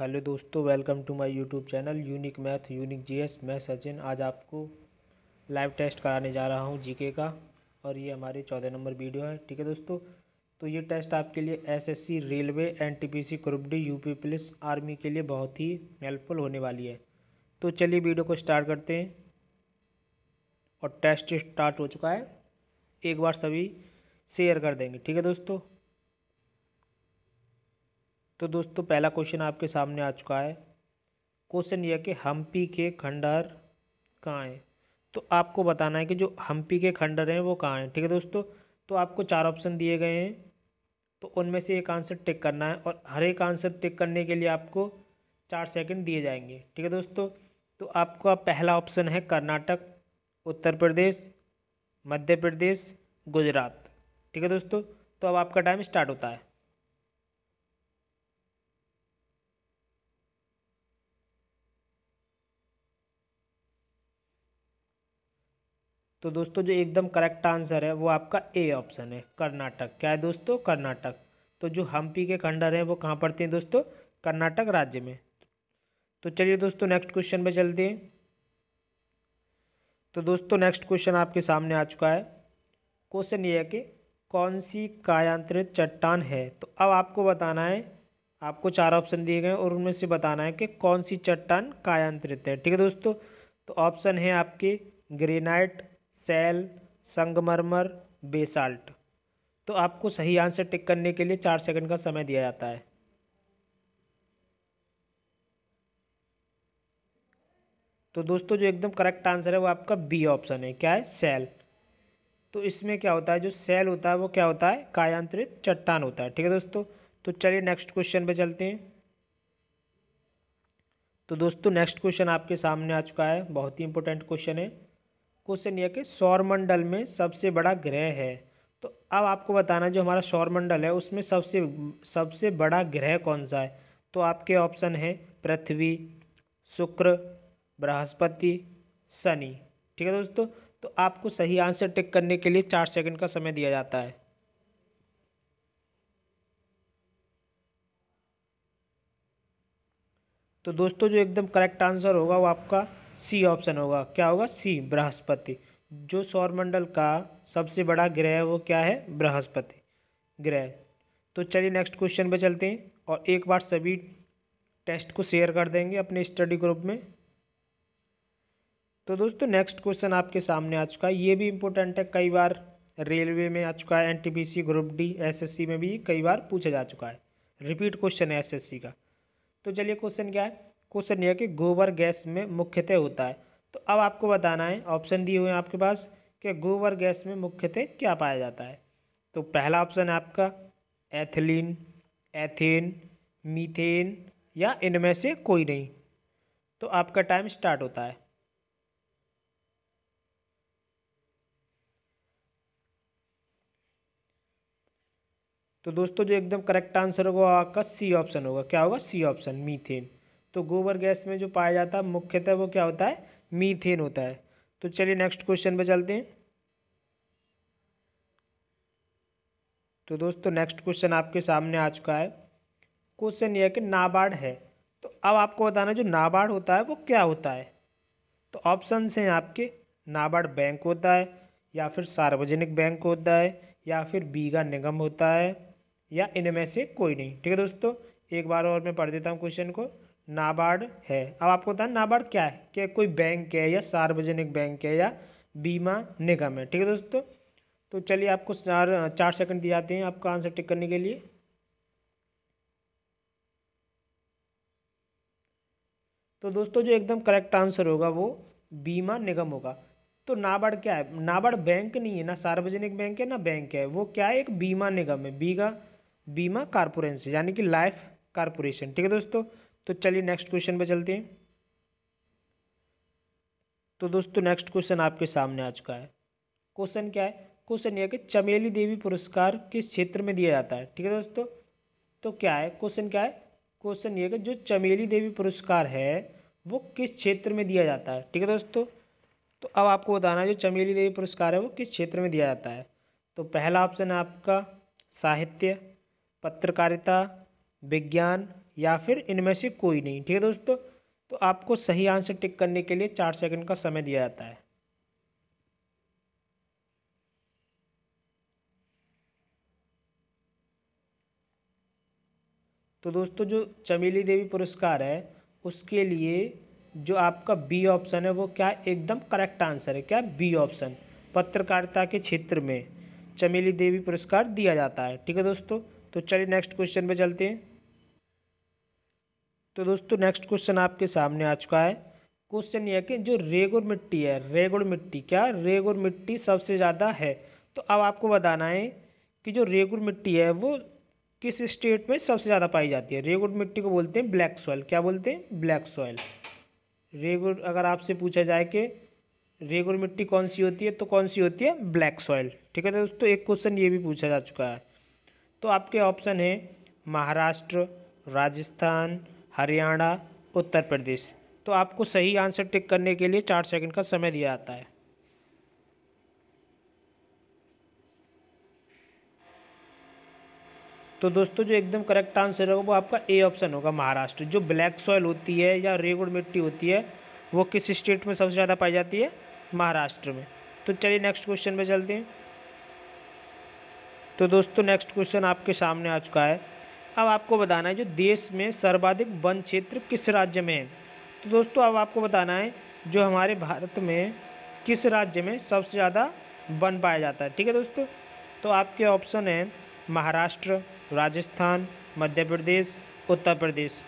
hello दोस्तों welcome to my YouTube channel unique math unique GS मैं सचिन आज आपको लाइव टेस्ट कराने जा रहा हूं जीके का और ये हमारी चौदह नंबर वीडियो है ठीक है दोस्तों तो ये टेस्ट आपके लिए SSC railway NTPC T P UP police army के लिए बहुत ही हेल्पफुल होने वाली है तो चलिए वीडियो को स्टार्ट करते हैं और टेस्ट स्टार्ट हो चुका है एक बार सभी शेयर कर देंगे ठीक है दोस्तों तो दोस्तों पहला क्वेश्चन आपके सामने आ चुका है क्वेश्चन यह कि हम्पी के खंडहर कहाँ हैं तो आपको बताना है कि जो हम्पी के खंडहर हैं वो कहाँ हैं ठीक है दोस्तों तो आपको चार ऑप्शन दिए गए हैं तो उनमें से एक आंसर टिक करना है और हर एक आंसर टिक करने के लिए आपको चार सेकंड दिए जाएंगे ठीक है दोस्तों तो आपका पहला ऑप्शन है कर्नाटक उत्तर प्रदेश मध्य प्रदेश गुजरात ठीक है दोस्तों तो अब आपका टाइम स्टार्ट होता है तो दोस्तों जो एकदम करेक्ट आंसर है वो आपका ए ऑप्शन है कर्नाटक क्या है दोस्तों कर्नाटक तो जो हम्पी के खंडर हैं वो कहाँ पड़ते हैं दोस्तों कर्नाटक राज्य में तो चलिए दोस्तों नेक्स्ट क्वेश्चन पे चलते हैं तो दोस्तों नेक्स्ट क्वेश्चन आपके सामने आ चुका है क्वेश्चन ये है कि कौन सी कायांत्रित चट्टान है तो अब आपको बताना है आपको चार ऑप्शन दिए गए हैं और उनमें से बताना है कि कौन सी चट्टान कायांत्रित है ठीक है दोस्तों तो ऑप्शन है आपके ग्रेनाइट सेल संगमरमर बेसाल्ट तो आपको सही आंसर टिक करने के लिए चार सेकंड का समय दिया जाता है तो दोस्तों जो एकदम करेक्ट आंसर है वो आपका बी ऑप्शन है क्या है सेल तो इसमें क्या होता है जो सेल होता है वो क्या होता है कायांतरित चट्टान होता है ठीक है दोस्तों तो चलिए नेक्स्ट क्वेश्चन पे चलते हैं तो दोस्तों नेक्स्ट क्वेश्चन आपके सामने आ चुका है बहुत ही इंपॉर्टेंट क्वेश्चन है क्वेश्चन यह कि सौरमंडल में सबसे बड़ा ग्रह है तो अब आपको बताना जो हमारा सौरमंडल है उसमें सबसे सबसे बड़ा ग्रह कौन सा है तो आपके ऑप्शन है पृथ्वी शुक्र बृहस्पति शनि ठीक है दोस्तों तो आपको सही आंसर टिक करने के लिए चार सेकंड का समय दिया जाता है तो दोस्तों जो एकदम करेक्ट आंसर होगा वो आपका सी ऑप्शन होगा क्या होगा सी बृहस्पति जो सौरमंडल का सबसे बड़ा ग्रह है वो क्या है बृहस्पति ग्रह तो चलिए नेक्स्ट क्वेश्चन पे चलते हैं और एक बार सभी टेस्ट को शेयर कर देंगे अपने स्टडी ग्रुप में तो दोस्तों नेक्स्ट क्वेश्चन आपके सामने आ चुका है ये भी इम्पोर्टेंट है कई बार रेलवे में आ चुका है एनटीपीसी ग्रुप डी एसएससी में भी कई बार पूछा जा चुका है रिपीट क्वेश्चन है एसएससी का तो चलिए क्वेश्चन क्या है क्वेश्चन यह कि गोबर गैस में मुख्यतः होता है तो अब आपको बताना है ऑप्शन दिए हुए हैं आपके पास कि गोबर गैस में मुख्यतः क्या पाया जाता है तो पहला ऑप्शन है आपका एथिलीन एथेन मीथेन या इनमें से कोई नहीं तो आपका टाइम स्टार्ट होता है तो दोस्तों जो एकदम करेक्ट आंसर होगा आपका सी ऑप्शन होगा क्या होगा सी ऑप्शन मीथेन तो गोबर गैस में जो पाया जाता है मुख्यतः वो क्या होता है मीथेन होता है तो चलिए नेक्स्ट क्वेश्चन पर चलते हैं तो दोस्तों नेक्स्ट क्वेश्चन आपके सामने आ चुका है क्वेश्चन यह है कि नाबार्ड है तो अब आपको बताना जो नाबार्ड होता है वो क्या होता है तो ऑप्शंस हैं आपके नाबार्ड बैंक होता है या फिर सार्वजनिक बैंक होता है या फिर बीघा निगम होता है या इनमें से कोई नहीं ठीक है दोस्तों एक बार और मैं पढ़ देता हूँ क्वेश्चन को नाबार्ड है अब आपको बताया नाबार्ड क्या है क्या कोई बैंक है या सार्वजनिक बैंक है या बीमा निगम है ठीक है दोस्तों तो चलिए आपको चार चार सेकेंड दिए जाते हैं आपका आंसर टिक करने के लिए तो दोस्तों जो एकदम करेक्ट आंसर होगा वो बीमा निगम होगा तो नाबार्ड क्या है नाबार्ड बैंक नहीं है ना सार्वजनिक बैंक है ना बैंक है वो क्या है एक बीमा निगम है बीगा बीमा कारपोरेंसी यानी कि लाइफ कारपोरेशन ठीक है दोस्तों तो चलिए नेक्स्ट क्वेश्चन पे चलते हैं तो दोस्तों नेक्स्ट क्वेश्चन आपके सामने आ चुका है क्वेश्चन क्या है क्वेश्चन यह कि चमेली देवी पुरस्कार किस क्षेत्र में दिया जाता है ठीक है दोस्तों तो क्या है क्वेश्चन क्या है क्वेश्चन यह कि जो चमेली देवी पुरस्कार है वो किस क्षेत्र में दिया जाता है ठीक है दोस्तों तो अब आपको बताना है जो चमेली देवी पुरस्कार है वो किस क्षेत्र में दिया जाता है तो पहला ऑप्शन है आपका साहित्य पत्रकारिता विज्ञान या फिर इनमें से कोई नहीं ठीक है दोस्तों तो आपको सही आंसर टिक करने के लिए चार सेकंड का समय दिया जाता है तो दोस्तों जो चमेली देवी पुरस्कार है उसके लिए जो आपका बी ऑप्शन है वो क्या एकदम करेक्ट आंसर है क्या बी ऑप्शन पत्रकारिता के क्षेत्र में चमेली देवी पुरस्कार दिया जाता है ठीक है दोस्तों तो चलिए नेक्स्ट क्वेश्चन पे चलते हैं तो दोस्तों नेक्स्ट क्वेश्चन आपके सामने आ चुका है क्वेश्चन यह कि जो रेगुर मिट्टी है रेगुर मिट्टी क्या रेगुर मिट्टी सबसे ज़्यादा है तो अब आपको बताना है कि जो रेगुर मिट्टी है वो किस स्टेट में सबसे ज़्यादा पाई जाती है रेगुर मिट्टी को बोलते हैं ब्लैक सॉइल क्या बोलते हैं ब्लैक सॉइल रेगुर अगर आपसे पूछा जाए कि रेगुर मिट्टी कौन सी होती है तो कौन सी होती है ब्लैक सॉइल ठीक है तो दोस्तों एक क्वेश्चन ये भी पूछा जा चुका है तो आपके ऑप्शन है महाराष्ट्र राजस्थान हरियाणा उत्तर प्रदेश तो आपको सही आंसर टिक करने के लिए चार सेकंड का समय दिया जाता है तो दोस्तों जो एकदम करेक्ट आंसर होगा वो आपका ए ऑप्शन होगा महाराष्ट्र जो ब्लैक सॉयल होती है या रेगुड़ मिट्टी होती है वो किस स्टेट में सबसे ज़्यादा पाई जाती है महाराष्ट्र में तो चलिए नेक्स्ट क्वेश्चन पे चलते हैं तो दोस्तों नेक्स्ट क्वेश्चन आपके सामने आ चुका है अब आपको बताना है जो देश में सर्वाधिक वन क्षेत्र किस राज्य में है तो दोस्तों अब आपको बताना है जो हमारे भारत में किस राज्य में सबसे ज़्यादा वन पाया जाता है ठीक है दोस्तों तो आपके ऑप्शन हैं महाराष्ट्र राजस्थान मध्य प्रदेश उत्तर प्रदेश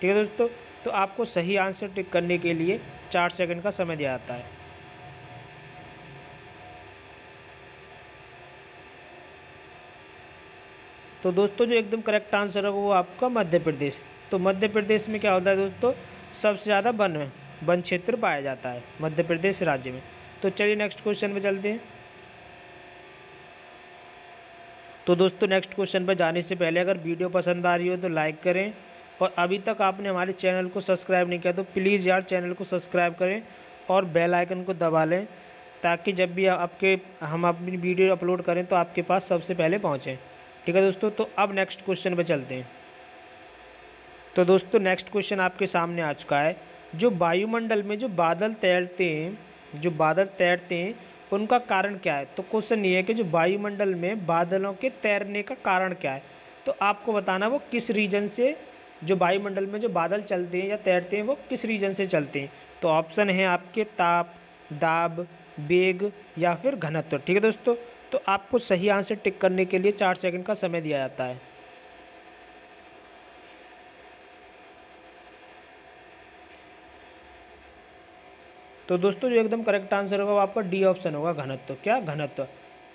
ठीक है दोस्तों तो आपको सही आंसर टिक करने के लिए चार सेकंड का समय दिया जाता है तो दोस्तों जो एकदम करेक्ट आंसर होगा वो आपका मध्य प्रदेश तो मध्य प्रदेश में क्या होता है दोस्तों सबसे ज़्यादा वन वन क्षेत्र पाया जाता है मध्य प्रदेश राज्य में तो चलिए नेक्स्ट क्वेश्चन पर चलते हैं तो दोस्तों नेक्स्ट क्वेश्चन पर जाने से पहले अगर वीडियो पसंद आ रही हो तो लाइक करें और अभी तक आपने हमारे चैनल को सब्सक्राइब नहीं किया तो प्लीज़ यार चैनल को सब्सक्राइब करें और बेल आइकन को दबा लें ताकि जब भी आपके हम अपनी वीडियो अपलोड करें तो आपके पास सबसे पहले पहुँचें ठीक है दोस्तों तो अब नेक्स्ट क्वेश्चन पर चलते हैं तो दोस्तों नेक्स्ट क्वेश्चन आपके सामने आ चुका है जो वायुमंडल में जो बादल तैरते हैं जो बादल तैरते हैं उनका कारण क्या है तो क्वेश्चन ये है कि जो वायुमंडल में बादलों के तैरने का कारण क्या है तो आपको बताना वो किस रीजन से जो वायुमंडल में जो बादल चलते हैं या तैरते हैं वो किस रीजन से चलते हैं तो ऑप्शन है आपके ताप दाब बेग या फिर घनत्व ठीक है दोस्तों तो आपको सही आंसर टिक करने के लिए चार सेकंड का समय दिया जाता है तो दोस्तों जो एकदम करेक्ट आंसर होगा वो आपका डी ऑप्शन होगा घनत्व क्या घनत्व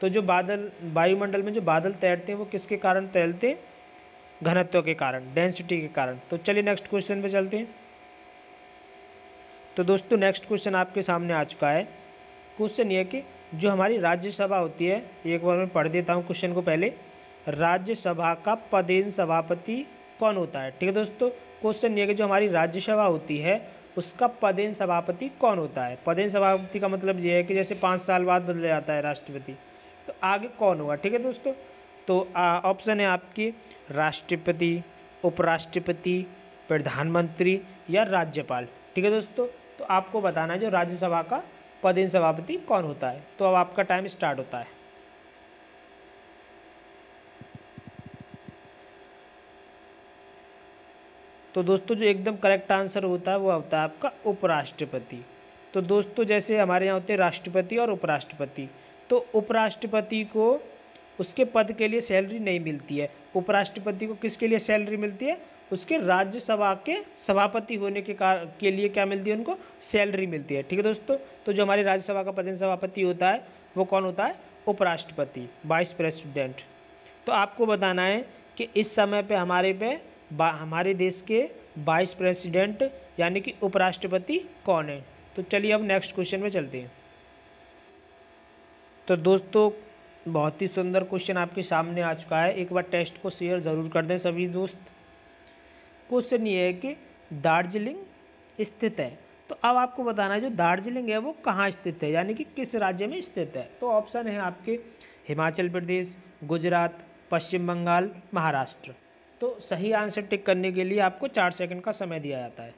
तो जो बादल वायुमंडल में जो बादल तैरते हैं वो किसके कारण तैरते हैं घनत्व के कारण डेंसिटी के कारण तो चलिए नेक्स्ट क्वेश्चन पे चलते हैं तो दोस्तों नेक्स्ट क्वेश्चन आपके सामने आ चुका है क्वेश्चन ये कि जो हमारी राज्यसभा होती है एक बार मैं पढ़ देता हूँ क्वेश्चन को पहले राज्यसभा का पदेन सभापति कौन होता है ठीक है दोस्तों क्वेश्चन ये कि जो हमारी राज्यसभा होती है उसका पदेन सभापति कौन होता है पदेन सभापति का मतलब ये है कि जैसे पाँच साल बाद बदला जाता है राष्ट्रपति तो आगे कौन होगा ठीक है दोस्तों तो ऑप्शन है आपकी राष्ट्रपति उपराष्ट्रपति प्रधानमंत्री या राज्यपाल ठीक है दोस्तों तो आपको बताना है जो राज्यसभा का पदेन सभापति कौन होता है तो अब आपका टाइम स्टार्ट होता है तो दोस्तों जो एकदम करेक्ट आंसर होता है वो होता है आपका उपराष्ट्रपति तो दोस्तों जैसे हमारे यहाँ होते हैं राष्ट्रपति और उपराष्ट्रपति तो उपराष्ट्रपति को उसके पद के लिए सैलरी नहीं मिलती है उपराष्ट्रपति को किसके लिए सैलरी मिलती है उसके राज्यसभा के सभापति होने के कार के लिए क्या मिलती है उनको सैलरी मिलती है ठीक है दोस्तों तो जो हमारे राज्यसभा का प्रधान सभापति होता है वो कौन होता है उपराष्ट्रपति वाइस प्रेसिडेंट तो आपको बताना है कि इस समय पे हमारे पे हमारे देश के वाइस प्रेसिडेंट यानी कि उपराष्ट्रपति कौन है तो चलिए अब नेक्स्ट क्वेश्चन में चलते हैं तो दोस्तों बहुत ही सुंदर क्वेश्चन आपके सामने आ चुका है एक बार टेस्ट को शेयर ज़रूर कर दें सभी दोस्त क्वेश्चन ये है कि दार्जिलिंग स्थित है तो अब आपको बताना है जो दार्जिलिंग है वो कहाँ स्थित है यानी कि किस राज्य में स्थित है तो ऑप्शन है आपके हिमाचल प्रदेश गुजरात पश्चिम बंगाल महाराष्ट्र तो सही आंसर टिक करने के लिए आपको चार सेकंड का समय दिया जाता है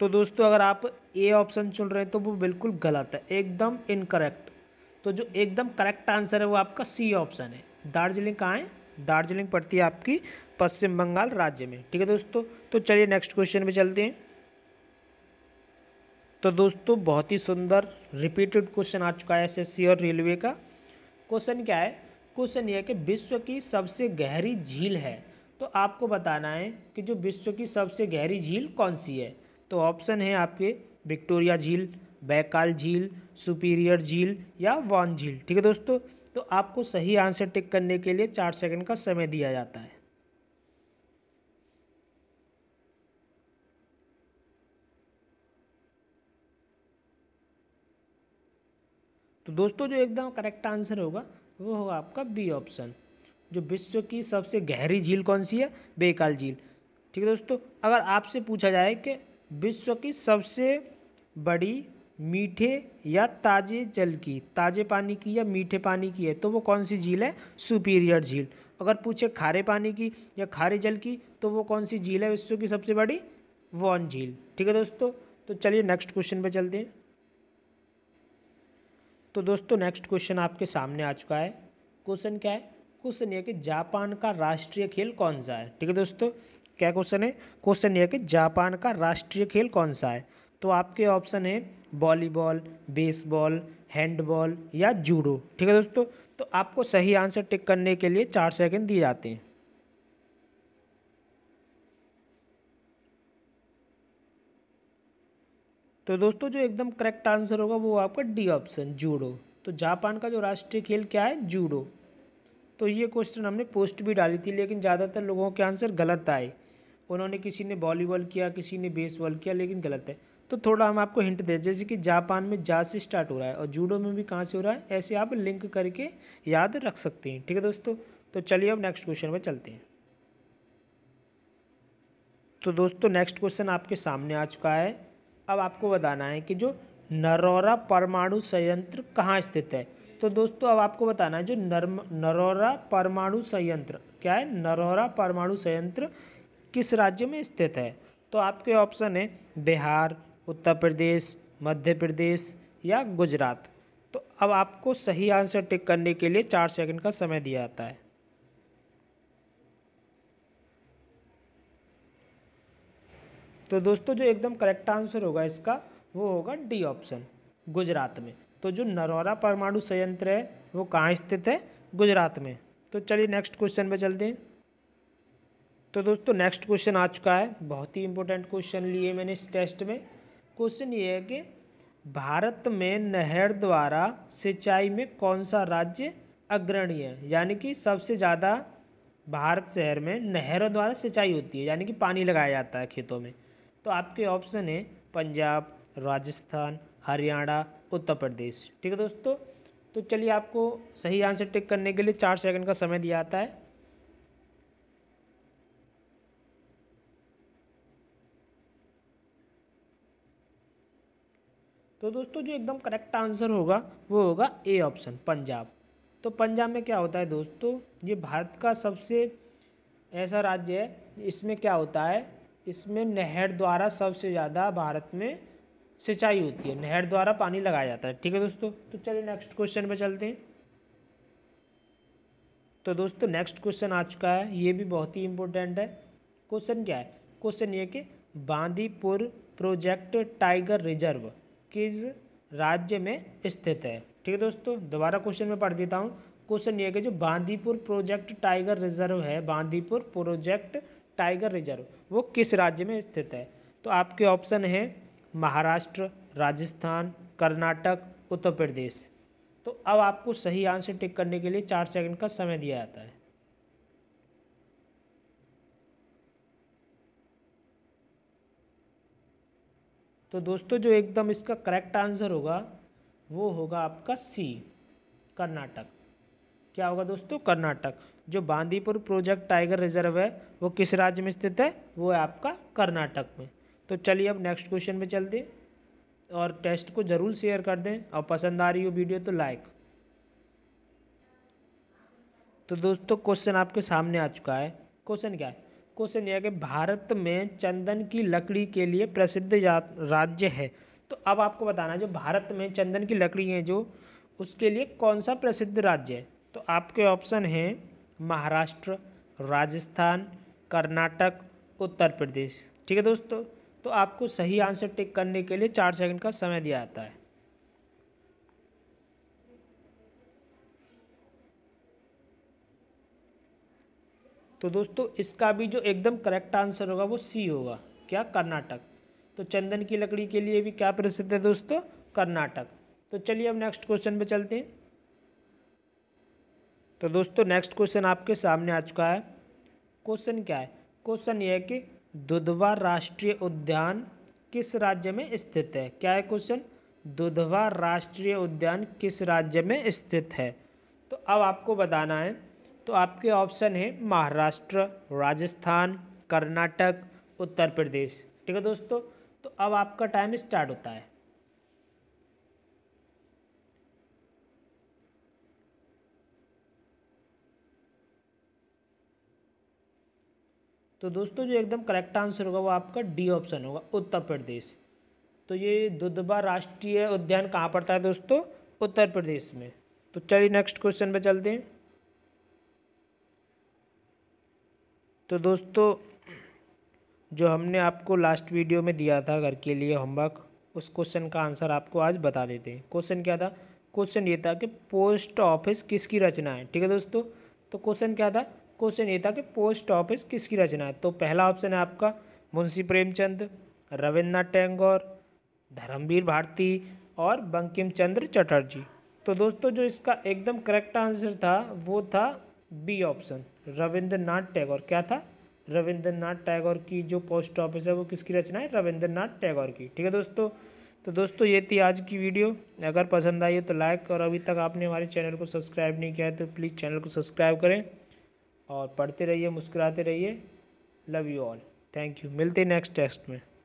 तो दोस्तों अगर आप ए ऑप्शन चुन रहे हैं तो वो बिल्कुल गलत है एकदम इनकरेक्ट तो जो एकदम करेक्ट आंसर है वो आपका सी ऑप्शन है दार्जिलिंग कहाँ है दार्जिलिंग पड़ती है आपकी पश्चिम बंगाल राज्य में ठीक है दोस्तों तो चलिए नेक्स्ट क्वेश्चन में चलते हैं तो दोस्तों बहुत ही सुंदर रिपीटेड क्वेश्चन आ चुका है एस और रेलवे का क्वेश्चन क्या है क्वेश्चन ये है कि विश्व की सबसे गहरी झील है तो आपको बताना है कि जो विश्व की सबसे गहरी झील कौन सी है तो ऑप्शन है आपके विक्टोरिया झील बैकाल झील सुपीरियर झील या वॉन झील ठीक है दोस्तों तो आपको सही आंसर टिक करने के लिए चार सेकंड का समय दिया जाता है तो दोस्तों जो एकदम करेक्ट आंसर होगा वो होगा आपका बी ऑप्शन जो विश्व की सबसे गहरी झील कौन सी है बेकाल झील ठीक है दोस्तों अगर आपसे पूछा जाए कि विश्व की सबसे बड़ी मीठे या ताजे जल की ताजे पानी की या मीठे पानी की है तो वो कौन सी झील है सुपीरियर झील अगर पूछे खारे पानी की या खारे जल की तो वो कौन सी झील है विश्व की सबसे बड़ी वॉन झील ठीक है दोस्तों तो चलिए नेक्स्ट क्वेश्चन पे चलते हैं तो दोस्तों नेक्स्ट क्वेश्चन आपके सामने आ चुका है क्वेश्चन क्या है क्वेश्चन यह कि जापान का राष्ट्रीय खेल कौन सा है ठीक है दोस्तों क्या क्वेश्चन है क्वेश्चन यह कि जापान का राष्ट्रीय खेल कौन सा है तो आपके ऑप्शन है वॉलीबॉल बेसबॉल हैंडबॉल या जूडो ठीक है दोस्तों तो आपको सही आंसर टिक करने के लिए चार सेकंड दिए जाते हैं तो दोस्तों जो एकदम करेक्ट आंसर होगा वो आपका डी ऑप्शन जूडो तो जापान का जो राष्ट्रीय खेल क्या है जूडो तो ये क्वेश्चन हमने पोस्ट भी डाली थी लेकिन ज़्यादातर लोगों के आंसर गलत आए उन्होंने किसी ने वॉलीबॉल किया किसी ने बेसबॉल किया लेकिन गलत है तो थोड़ा हम आपको हिंट दे जैसे कि जापान में जा से स्टार्ट हो रहा है और जूडो में भी कहाँ से हो रहा है ऐसे आप लिंक करके याद रख सकते हैं ठीक है दोस्तों तो चलिए अब नेक्स्ट क्वेश्चन में चलते हैं तो दोस्तों नेक्स्ट क्वेश्चन आपके सामने आ चुका है अब आपको बताना है कि जो नरोरा परमाणु संयंत्र कहाँ स्थित है तो दोस्तों अब आपको बताना है जो नर नरोरा परमाणु संयंत्र क्या है नरोरा परमाणु संयंत्र किस राज्य में स्थित है तो आपके ऑप्शन है बिहार उत्तर प्रदेश मध्य प्रदेश या गुजरात तो अब आपको सही आंसर टिक करने के लिए चार सेकंड का समय दिया जाता है तो दोस्तों जो एकदम करेक्ट आंसर होगा इसका वो होगा डी ऑप्शन गुजरात में तो जो नरौरा परमाणु संयंत्र है वो कहाँ स्थित है गुजरात में तो चलिए नेक्स्ट क्वेश्चन पर चलते हैं तो दोस्तों नेक्स्ट क्वेश्चन आ चुका है बहुत ही इंपॉर्टेंट क्वेश्चन लिए मैंने इस टेस्ट में क्वेश्चन ये है कि भारत में नहर द्वारा सिंचाई में कौन सा राज्य अग्रणी है यानी कि सबसे ज़्यादा भारत शहर में नहरों द्वारा सिंचाई होती है यानी कि पानी लगाया जाता है खेतों में तो आपके ऑप्शन है पंजाब राजस्थान हरियाणा उत्तर प्रदेश ठीक है दोस्तों तो चलिए आपको सही आंसर टिक करने के लिए चार सेकंड का समय दिया जाता है तो दोस्तों जो एकदम करेक्ट आंसर होगा वो होगा ए ऑप्शन पंजाब तो पंजाब में क्या होता है दोस्तों ये भारत का सबसे ऐसा राज्य है इसमें क्या होता है इसमें नहर द्वारा सबसे ज़्यादा भारत में सिंचाई होती है नहर द्वारा पानी लगाया जाता है ठीक है दोस्तों तो चलिए नेक्स्ट क्वेश्चन पर चलते हैं तो दोस्तों नेक्स्ट क्वेश्चन आ चुका है ये भी बहुत ही इम्पोर्टेंट है क्वेश्चन क्या है क्वेश्चन ये कि बांदीपुर प्रोजेक्ट टाइगर रिजर्व किस राज्य में स्थित है ठीक है दोस्तों दोबारा क्वेश्चन में पढ़ देता हूँ क्वेश्चन ये कि जो बांदीपुर प्रोजेक्ट टाइगर रिजर्व है बांदीपुर प्रोजेक्ट टाइगर रिजर्व वो किस राज्य में स्थित है तो आपके ऑप्शन हैं महाराष्ट्र राजस्थान कर्नाटक उत्तर प्रदेश तो अब आपको सही आंसर टिक करने के लिए चार सेकंड का समय दिया जाता है तो दोस्तों जो एकदम इसका करेक्ट आंसर होगा वो होगा आपका सी कर्नाटक क्या होगा दोस्तों कर्नाटक जो बांदीपुर प्रोजेक्ट टाइगर रिजर्व है वो किस राज्य में स्थित है वो है आपका कर्नाटक में तो चलिए अब नेक्स्ट क्वेश्चन में चल दें और टेस्ट को ज़रूर शेयर कर दें और पसंद आ रही हो वीडियो तो लाइक तो दोस्तों क्वेश्चन आपके सामने आ चुका है क्वेश्चन क्या है क्वेश्चन यह कि भारत में चंदन की लकड़ी के लिए प्रसिद्ध राज्य है तो अब आपको बताना जो भारत में चंदन की लकड़ी है जो उसके लिए कौन सा प्रसिद्ध राज्य है तो आपके ऑप्शन हैं महाराष्ट्र राजस्थान कर्नाटक उत्तर प्रदेश ठीक है दोस्तों तो आपको सही आंसर टिक करने के लिए चार सेकंड का समय दिया जाता है तो दोस्तों इसका भी जो एकदम करेक्ट आंसर होगा वो सी होगा क्या कर्नाटक तो चंदन की लकड़ी के लिए भी क्या प्रसिद्ध है दोस्तों कर्नाटक तो चलिए अब नेक्स्ट क्वेश्चन पे चलते हैं तो दोस्तों नेक्स्ट क्वेश्चन आपके सामने आ चुका है क्वेश्चन क्या है क्वेश्चन यह है कि दुधवा राष्ट्रीय उद्यान किस राज्य में स्थित है क्या है क्वेश्चन दुधवा राष्ट्रीय उद्यान किस राज्य में स्थित है तो अब आपको बताना है तो आपके ऑप्शन है महाराष्ट्र राजस्थान कर्नाटक उत्तर प्रदेश ठीक है दोस्तों तो अब आपका टाइम स्टार्ट होता है तो दोस्तों जो एकदम करेक्ट आंसर होगा वो आपका डी ऑप्शन होगा उत्तर प्रदेश तो ये दुधबा राष्ट्रीय उद्यान कहाँ पड़ता है दोस्तों उत्तर प्रदेश में तो चलिए नेक्स्ट क्वेश्चन पे चलते हैं तो दोस्तों जो हमने आपको लास्ट वीडियो में दिया था घर के लिए होमवर्क उस क्वेश्चन का आंसर आपको आज बता देते हैं क्वेश्चन क्या था क्वेश्चन ये था कि पोस्ट ऑफिस किसकी रचना है ठीक है दोस्तों तो क्वेश्चन क्या था क्वेश्चन ये था कि पोस्ट ऑफिस किसकी रचना है तो पहला ऑप्शन है आपका मुंशी प्रेमचंद रविन्द्रनाथ टैगोर धर्मवीर भारती और बंकिम चंद्र चटर्जी तो दोस्तों जो इसका एकदम करेक्ट आंसर था वो था बी ऑप्शन रविंद्रनाथ टैगोर क्या था रविंद्रनाथ टैगोर की जो पोस्ट ऑफिस है वो किसकी रचना है रविंद्रनाथ टैगोर की ठीक है दोस्तों तो दोस्तों ये थी आज की वीडियो अगर पसंद आई हो तो लाइक और अभी तक आपने हमारे चैनल को सब्सक्राइब नहीं किया है तो प्लीज़ चैनल को सब्सक्राइब करें और पढ़ते रहिए मुस्कुराते रहिए love you all thank you मिलते नेक्स्ट टेस्ट में